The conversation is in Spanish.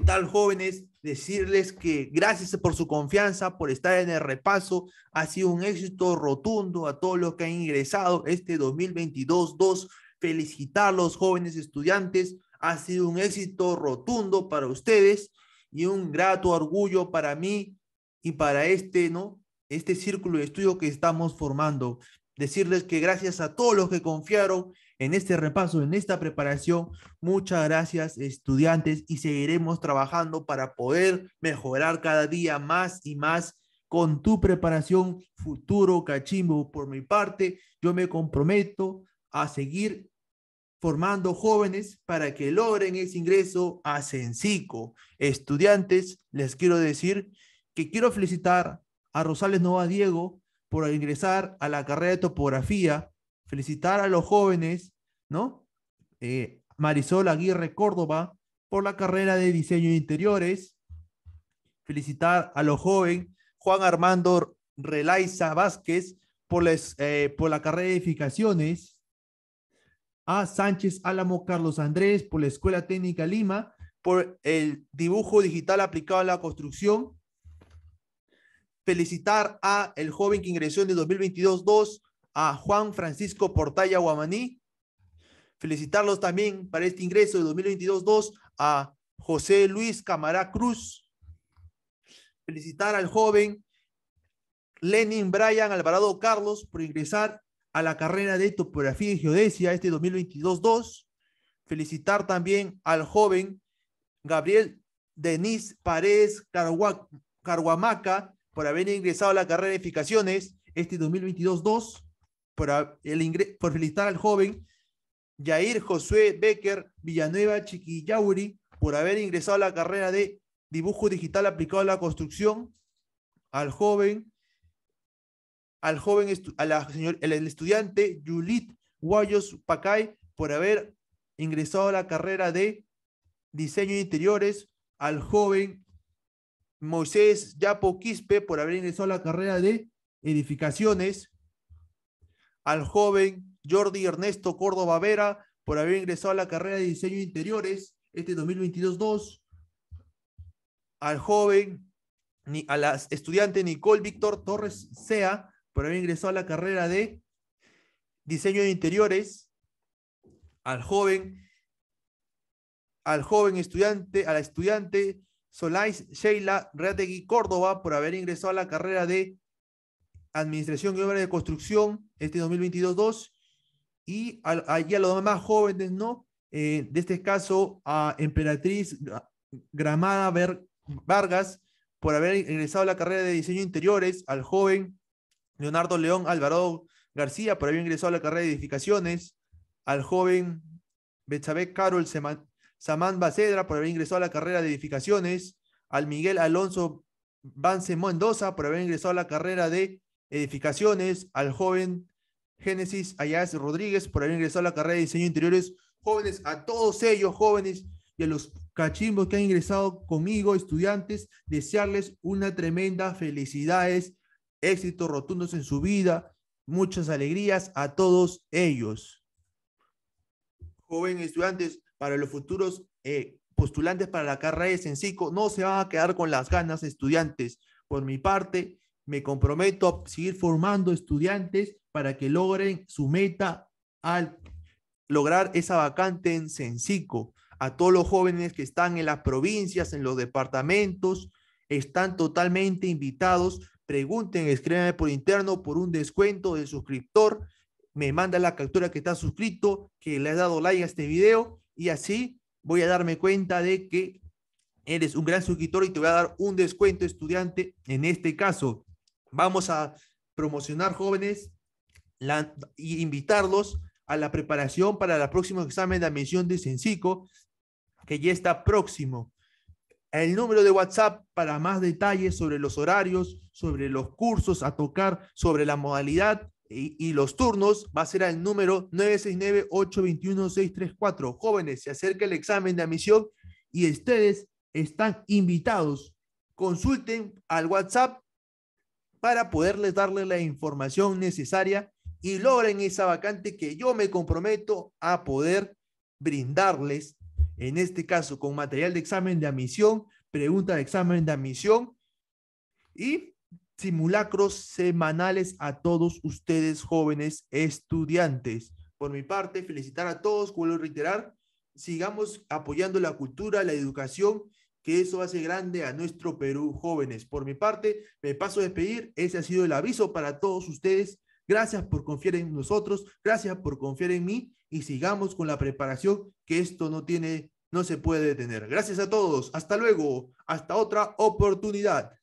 tal, jóvenes? Decirles que gracias por su confianza, por estar en el repaso. Ha sido un éxito rotundo a todos los que han ingresado este 2022-2. los jóvenes estudiantes. Ha sido un éxito rotundo para ustedes y un grato orgullo para mí y para este, ¿no? Este círculo de estudio que estamos formando. Decirles que gracias a todos los que confiaron en este repaso, en esta preparación. Muchas gracias estudiantes y seguiremos trabajando para poder mejorar cada día más y más con tu preparación futuro cachimbo. Por mi parte, yo me comprometo a seguir formando jóvenes para que logren ese ingreso a Sencico. Estudiantes, les quiero decir que quiero felicitar a Rosales Nova Diego por ingresar a la carrera de topografía felicitar a los jóvenes, ¿no? Eh, Marisol Aguirre Córdoba por la carrera de diseño de interiores. Felicitar a los jóvenes Juan Armando Relaiza Vázquez por, les, eh, por la carrera de edificaciones. A Sánchez Álamo Carlos Andrés por la Escuela Técnica Lima por el dibujo digital aplicado a la construcción felicitar a el joven que ingresó en el 2022-2, a Juan Francisco Portaya Guamaní. Felicitarlos también para este ingreso de 2022-2 a José Luis Camará Cruz. Felicitar al joven Lenin Brian Alvarado Carlos por ingresar a la carrera de topografía y geodesia este 2022-2. Felicitar también al joven Gabriel Denis Paredes Carhuamaca por haber ingresado a la carrera de edificaciones este 2022-2 por, el por felicitar al joven Jair Josué Becker Villanueva Chiquillauri por haber ingresado a la carrera de dibujo digital aplicado a la construcción, al joven, al joven, a señor, el estudiante Yulit Guayos Pacay por haber ingresado a la carrera de diseño de interiores, al joven Moisés Yapo Quispe por haber ingresado a la carrera de edificaciones, al joven Jordi Ernesto Córdoba Vera por haber ingresado a la carrera de diseño de interiores este 2022-2, al joven, a la estudiante Nicole Víctor Torres Sea por haber ingresado a la carrera de diseño de interiores, al joven, al joven estudiante, a la estudiante Solais Sheila Reategui Córdoba por haber ingresado a la carrera de Administración y de Construcción, este 2022-2, y allí a, los más jóvenes, ¿no? Eh, de este caso, a Emperatriz Gramada Vargas, por haber ingresado a la carrera de diseño interiores, al joven Leonardo León Alvarado García, por haber ingresado a la carrera de edificaciones, al joven Bechabé Carol Samán Bacedra, por haber ingresado a la carrera de edificaciones, al Miguel Alonso Vance Mendoza, por haber ingresado a la carrera de edificaciones, al joven Génesis Ayaz Rodríguez por haber ingresado a la carrera de diseño interiores. Jóvenes, a todos ellos, jóvenes y a los cachimbos que han ingresado conmigo, estudiantes, desearles una tremenda felicidades, éxitos rotundos en su vida, muchas alegrías a todos ellos. Jóvenes estudiantes, para los futuros eh, postulantes para la carrera de Sencico, no se van a quedar con las ganas estudiantes. Por mi parte, me comprometo a seguir formando estudiantes para que logren su meta al lograr esa vacante en Sencico. A todos los jóvenes que están en las provincias, en los departamentos, están totalmente invitados. Pregunten, escríbanme por interno por un descuento de suscriptor. Me manda la captura que está suscrito, que le has dado like a este video y así voy a darme cuenta de que eres un gran suscriptor y te voy a dar un descuento estudiante en este caso. Vamos a promocionar jóvenes e invitarlos a la preparación para el próximo examen de admisión de CENCICO que ya está próximo. El número de WhatsApp para más detalles sobre los horarios, sobre los cursos a tocar, sobre la modalidad y, los turnos va a ser el número 969-821-634. Jóvenes, se acerca el examen de admisión y ustedes están invitados. Consulten al WhatsApp para poderles darle la información necesaria y logren esa vacante que yo me comprometo a poder brindarles, en este caso con material de examen de admisión, pregunta de examen de admisión y simulacros semanales a todos ustedes jóvenes estudiantes. Por mi parte, felicitar a todos, vuelvo a reiterar, sigamos apoyando la cultura, la educación que eso hace grande a nuestro Perú, jóvenes. Por mi parte, me paso a despedir. Ese ha sido el aviso para todos ustedes. Gracias por confiar en nosotros, gracias por confiar en mí y sigamos con la preparación que esto no tiene, no se puede detener. Gracias a todos, hasta luego, hasta otra oportunidad.